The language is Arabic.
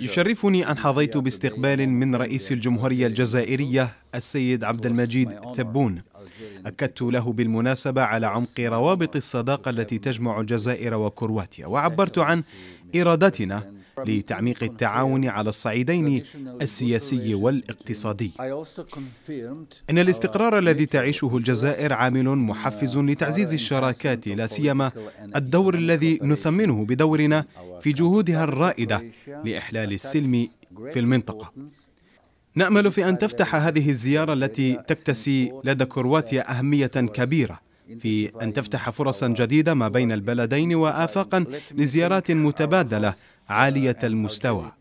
يشرفني أن حظيت باستقبال من رئيس الجمهورية الجزائرية السيد عبد المجيد تبون أكدت له بالمناسبة على عمق روابط الصداقة التي تجمع الجزائر وكرواتيا وعبرت عن إرادتنا لتعميق التعاون على الصعيدين السياسي والاقتصادي إن الاستقرار الذي تعيشه الجزائر عامل محفز لتعزيز الشراكات لا سيما الدور الذي نثمنه بدورنا في جهودها الرائدة لإحلال السلم في المنطقة نأمل في أن تفتح هذه الزيارة التي تكتسي لدى كرواتيا أهمية كبيرة في أن تفتح فرصا جديدة ما بين البلدين وآفاقا لزيارات متبادلة عالية المستوى